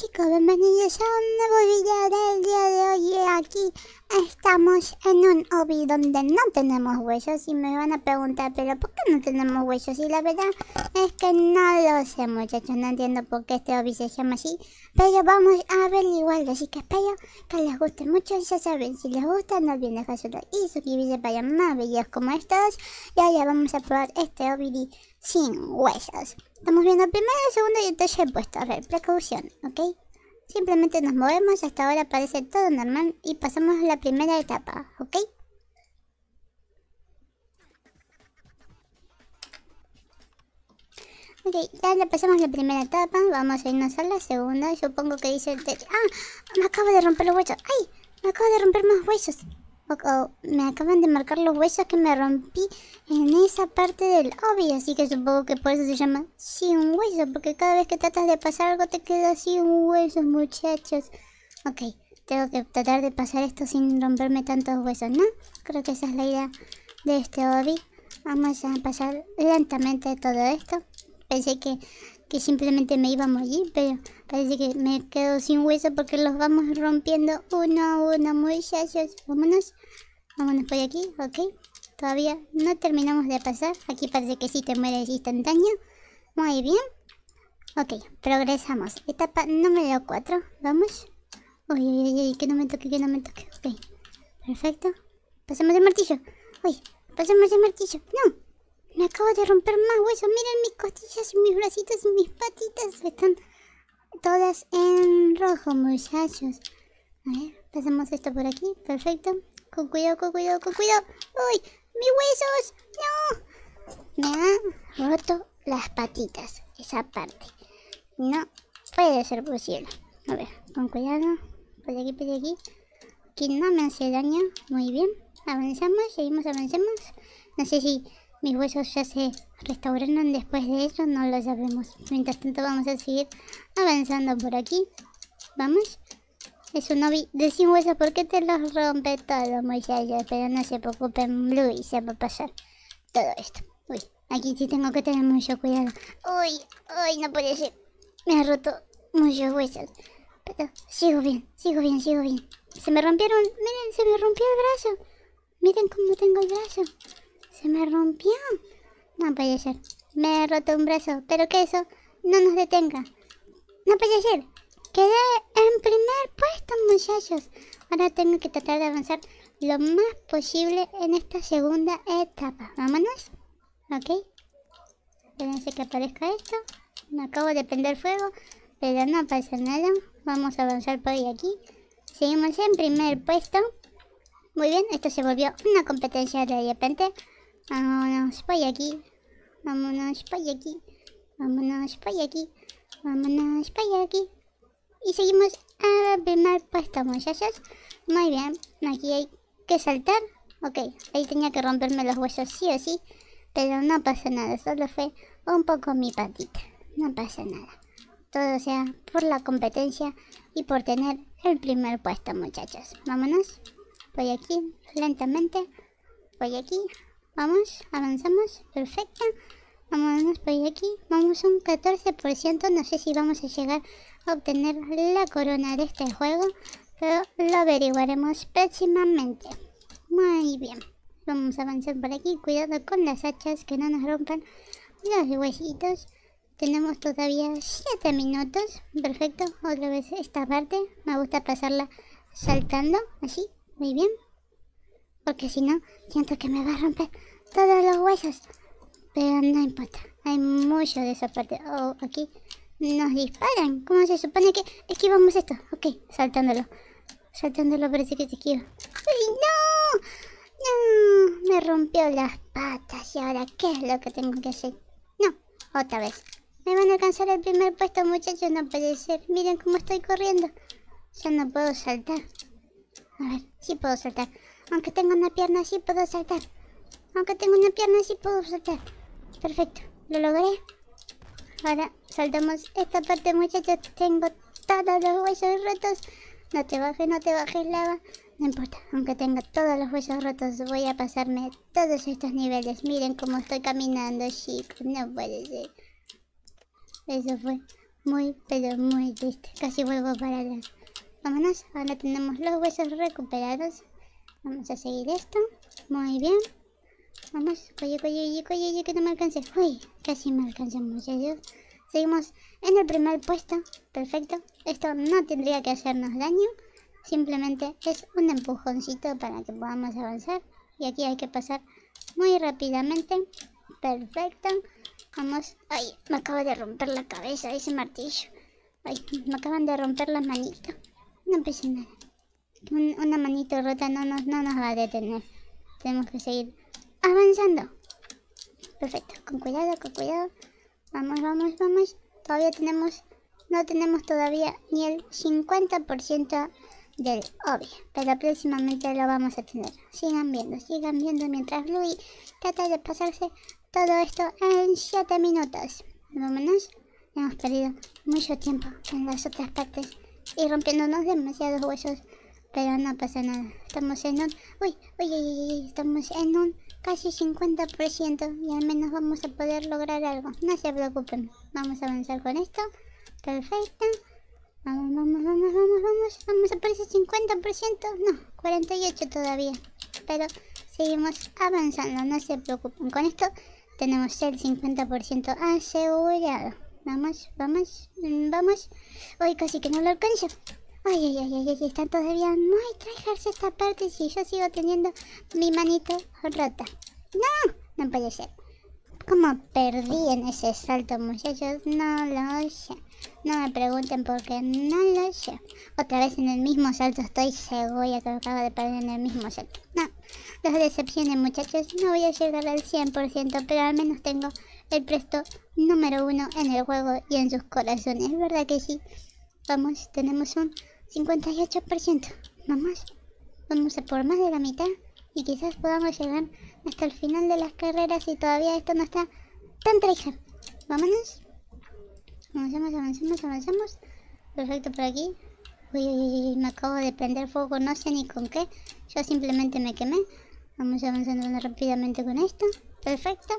she bienvenidos a un nuevo video del día de hoy aquí estamos en un obi donde no tenemos huesos y me van a preguntar pero ¿por qué no tenemos huesos? y la verdad es que no lo sé muchachos, no entiendo por qué este obi se llama así pero vamos a igual, así que espero que les guste mucho y ya saben, si les gusta no olviden dejar su y suscribirse para más videos como estos y ahora vamos a probar este obi sin huesos Estamos viendo el primero, el segundo y el tercer puesto. A ver, precaución, ¿ok? Simplemente nos movemos hasta ahora parece todo normal y pasamos a la primera etapa, ¿ok? Ok, ya le pasamos la primera etapa, vamos a irnos a la segunda, supongo que dice el techo. ¡Ah! Me acabo de romper los huesos. ¡Ay! Me acabo de romper más huesos me acaban de marcar los huesos que me rompí en esa parte del obvio, así que supongo que por eso se llama sin hueso, porque cada vez que tratas de pasar algo te queda sin huesos, muchachos. Ok, tengo que tratar de pasar esto sin romperme tantos huesos, ¿no? Creo que esa es la idea de este obvio. Vamos a pasar lentamente todo esto. Pensé que que simplemente me íbamos allí, pero parece que me quedo sin hueso porque los vamos rompiendo uno a uno, muchachos. Vámonos, vámonos por aquí, ok. Todavía no terminamos de pasar. Aquí parece que sí te mueres instantáneo. Muy bien. Ok, progresamos. Etapa número 4. Vamos. Uy, uy, uy, que no me toque, que no me toque. Ok, perfecto. Pasamos el martillo. Uy, pasemos el martillo. No, me acabo de romper más huesos. Miren mis costillas y mis bracitos y mis patitas. Están todas en rojo, muchachos. A ver, pasamos esto por aquí. Perfecto. Con cuidado, con cuidado, con cuidado. ¡Uy! ¡Mis huesos! ¡No! Me han roto las patitas. Esa parte. No puede ser posible. A ver, con cuidado. Por aquí, por aquí. Que no me hace daño. Muy bien. Avanzamos, seguimos, avancemos. No sé si mis huesos ya se restauraron después de eso, no lo sabemos. Mientras tanto vamos a seguir avanzando por aquí. Vamos. Es un vi, de 100 huesos. ¿Por qué te los rompe todo, muchachos? Pero no se preocupen, Blue se va a pasar todo esto. Uy, aquí sí tengo que tener mucho cuidado. Uy, uy, no puede ser. Me ha roto muchos huesos. Pero sigo bien, sigo bien, sigo bien. Se me rompieron, miren, se me rompió el brazo. Miren cómo tengo el brazo. Se me rompió. No puede ser. Me he roto un brazo, pero que eso no nos detenga. No puede ser. Quedé en primer puesto, muchachos. Ahora tengo que tratar de avanzar lo más posible en esta segunda etapa. Vámonos. Ok. Espérense que aparezca esto. Me acabo de prender fuego, pero no pasa nada. Vamos a avanzar por aquí. Seguimos en primer puesto. Muy bien, esto se volvió una competencia de repente. Vámonos voy aquí. Vámonos para aquí. Vámonos para aquí. Vámonos para aquí. Y seguimos al primer puesto, muchachos. Muy bien. Aquí hay que saltar. Ok, ahí tenía que romperme los huesos sí o sí. Pero no pasa nada. Solo fue un poco mi patita. No pasa nada. Todo sea por la competencia y por tener el primer puesto, muchachos. Vámonos. Voy aquí, lentamente. Voy aquí, Vamos, avanzamos. perfecto Vamos por aquí. Vamos un 14%. No sé si vamos a llegar a obtener la corona de este juego. Pero lo averiguaremos próximamente. Muy bien. Vamos a avanzar por aquí. Cuidado con las hachas que no nos rompan los huesitos. Tenemos todavía 7 minutos. Perfecto. Otra vez esta parte. Me gusta pasarla saltando. Así. Muy bien. Porque si no, siento que me va a romper todos los huesos. Pero no importa, hay mucho de esa parte. Oh, aquí nos disparan. ¿Cómo se supone que esquivamos esto? Ok, saltándolo. Saltándolo parece que se esquiva. ¡Ay, no! ¡No! Me rompió las patas. ¿Y ahora qué es lo que tengo que hacer? No, otra vez. Me van a alcanzar el primer puesto, muchachos. No puede ser. Miren cómo estoy corriendo. Ya no puedo saltar. A ver, sí puedo saltar. Aunque tengo una pierna, sí puedo saltar. Aunque tengo una pierna sí puedo saltar. Perfecto, lo logré. Ahora saltamos esta parte muchachos. Tengo todos los huesos rotos. No te bajes, no te bajes lava. No importa, aunque tenga todos los huesos rotos, voy a pasarme todos estos niveles. Miren cómo estoy caminando, chicos. No puede ser. Eso fue muy, pero muy triste. Casi vuelvo para atrás. Vámonos, ahora tenemos los huesos recuperados. Vamos a seguir esto. Muy bien vamos. Oye, oye, oye, oye, que no me alcancé. Uy, casi me alcancé, muchachos. Seguimos en el primer puesto. Perfecto. Esto no tendría que hacernos daño. Simplemente es un empujoncito para que podamos avanzar. Y aquí hay que pasar muy rápidamente. Perfecto. Vamos. Ay, me acabo de romper la cabeza ese martillo. Ay, me acaban de romper las manitas. No pasa nada. una manito rota no nos, no nos va a detener. Tenemos que seguir avanzando. Perfecto, con cuidado, con cuidado. Vamos, vamos, vamos. Todavía tenemos, no tenemos todavía ni el 50% del obvio, pero próximamente lo vamos a tener. Sigan viendo, sigan viendo mientras Louis trata de pasarse todo esto en 7 minutos. Vámonos hemos perdido mucho tiempo en las otras partes y rompiéndonos demasiados huesos, pero no pasa nada. Estamos en un... Uy, uy, uy, uy, estamos en un casi 50% y al menos vamos a poder lograr algo. No se preocupen, vamos a avanzar con esto. Perfecto. Vamos, vamos, vamos, vamos, vamos. Vamos a por ese 50%. No, 48 todavía. Pero seguimos avanzando, no se preocupen. Con esto tenemos el 50% asegurado. Vamos, vamos, vamos. Hoy casi que no lo alcanzo. Ay, ay, ay, ay, están todavía muy dejarse esta parte si yo sigo teniendo mi manito rota. ¡No! No puede ser. ¿Cómo perdí en ese salto, muchachos? No lo sé. No me pregunten por qué no lo sé. Otra vez en el mismo salto estoy segura que acabo de perder en el mismo salto. No, los decepciones, muchachos. No voy a llegar al 100%, pero al menos tengo el presto número uno en el juego y en sus corazones. ¿Verdad que sí? Vamos, tenemos un 58%. Vamos, vamos a por más de la mitad y quizás podamos llegar hasta el final de las carreras y todavía esto no está tan triste Vámonos. Avanzamos, avanzamos, avanzamos Perfecto por aquí. Uy, uy, uy, me acabo de prender fuego, no sé ni con qué. Yo simplemente me quemé. Vamos avanzando rápidamente con esto. Perfecto.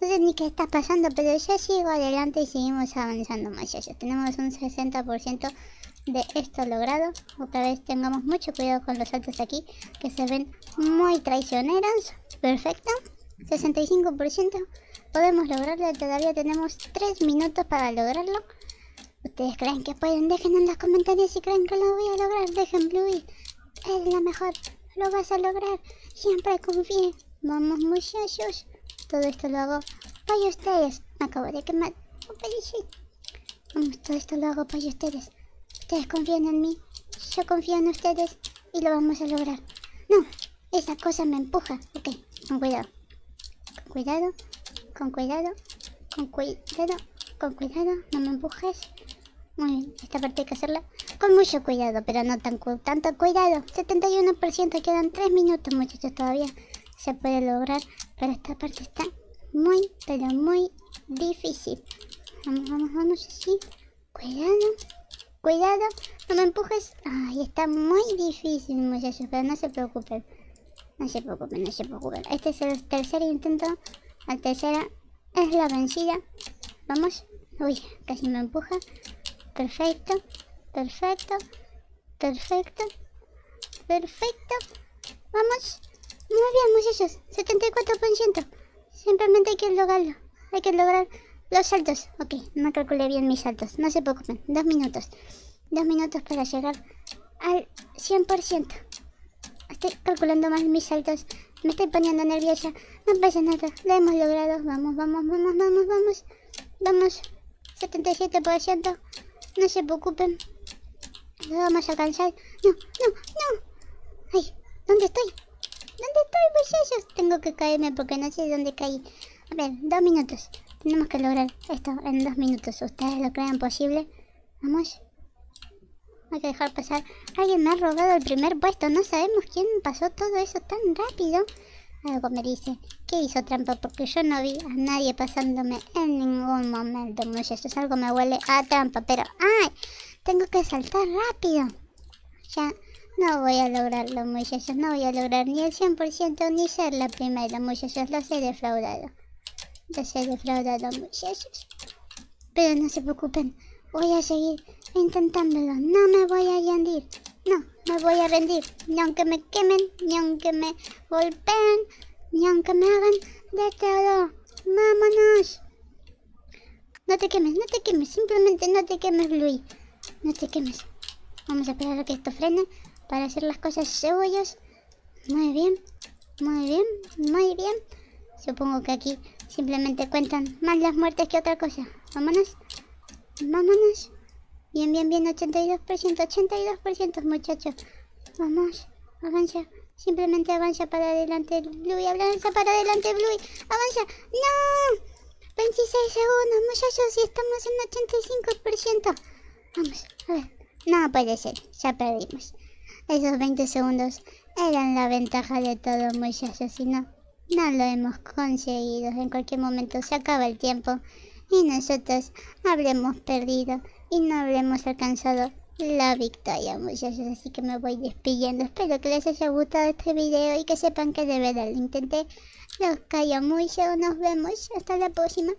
No sé ni qué está pasando, pero yo sigo adelante y seguimos avanzando más. ya tenemos un 60% de esto logrado. Otra vez tengamos mucho cuidado con los saltos aquí que se ven muy traicioneros. Perfecto. 65%. Podemos lograrlo. Todavía tenemos 3 minutos para lograrlo. ¿Ustedes creen que pueden? Dejen en los comentarios si creen que lo voy a lograr. Dejen Bluey. Es la mejor. Lo vas a lograr. Siempre confíe. Vamos muchachos. Todo esto lo hago para ustedes. Me acabo de quemar Vamos, todo esto lo hago para ustedes. Ustedes confían en mí, yo confío en ustedes y lo vamos a lograr. No, esa cosa me empuja. Ok, con cuidado. Con cuidado, con cuidado, con cuidado, con cuidado. No me empujes. Muy bien, esta parte hay que hacerla con mucho cuidado, pero no tan tanto cuidado. 71% quedan 3 minutos, muchachos, todavía se puede lograr. Pero esta parte está muy, pero muy difícil. Vamos, vamos, vamos así. Cuidado. Cuidado, no me empujes. Ay, está muy difícil, muchachos, pero no se preocupen. No se preocupen, no se preocupen. Este es el tercer intento. La tercera es la vencida. Vamos. Uy, casi me empuja. Perfecto, perfecto, perfecto, perfecto. Vamos. Muy bien, muchachos. 74%. Simplemente hay que lograrlo. Hay que lograr los saltos. Ok, no calculé bien mis saltos. No se preocupen. Dos minutos. Dos minutos para llegar al 100%. Estoy calculando más mis saltos. Me estoy poniendo nerviosa. No pasa nada. Lo hemos logrado. Vamos, vamos, vamos, vamos, vamos. Vamos. 77%. No se preocupen. Lo vamos a alcanzar. No, no, no. Ay, ¿dónde estoy? ¿Dónde estoy, muchachos? Pues Tengo que caerme porque no sé dónde caí. A ver, dos minutos. Tenemos que lograr esto en dos minutos. ¿Ustedes lo crean posible? Vamos. Hay que dejar pasar. Alguien me ha robado el primer puesto. No sabemos quién pasó todo eso tan rápido. Algo me dice ¿Qué hizo trampa porque yo no vi a nadie pasándome en ningún momento, muchachos. Algo me huele a trampa, pero ¡ay! Tengo que saltar rápido. Ya no voy a lograrlo, muchachos. No voy a lograr ni el 100% ni ser la primera, muchachos. Los he defraudado se defraudado muchachos. Pero no se preocupen. Voy a seguir intentándolo. No me voy a rendir. No, me voy a rendir. Ni aunque me quemen, ni aunque me golpeen, ni aunque me hagan de todo. Este ¡Vámonos! No te quemes, no te quemes. Simplemente no te quemes, Luis. No te quemes. Vamos a esperar a que esto frene para hacer las cosas cebollas. Muy bien, muy bien, muy bien. Supongo que aquí Simplemente cuentan más las muertes que otra cosa. Vámonos. Vámonos. Bien, bien, bien. 82%. 82% muchachos. Vamos. Avanza. Simplemente avanza para adelante, Bluey. Avanza para adelante, Bluey. Avanza. ¡No! 26 segundos, muchachos. Y estamos en 85%. Vamos. A ver. No puede ser. Ya perdimos. Esos 20 segundos eran la ventaja de todos, muchachos. Si no... No lo hemos conseguido. En cualquier momento se acaba el tiempo y nosotros habremos perdido y no habremos alcanzado la victoria, muchachos. Así que me voy despidiendo. Espero que les haya gustado este video y que sepan que de verdad lo intenté. Los callo mucho. Nos vemos. Hasta la próxima.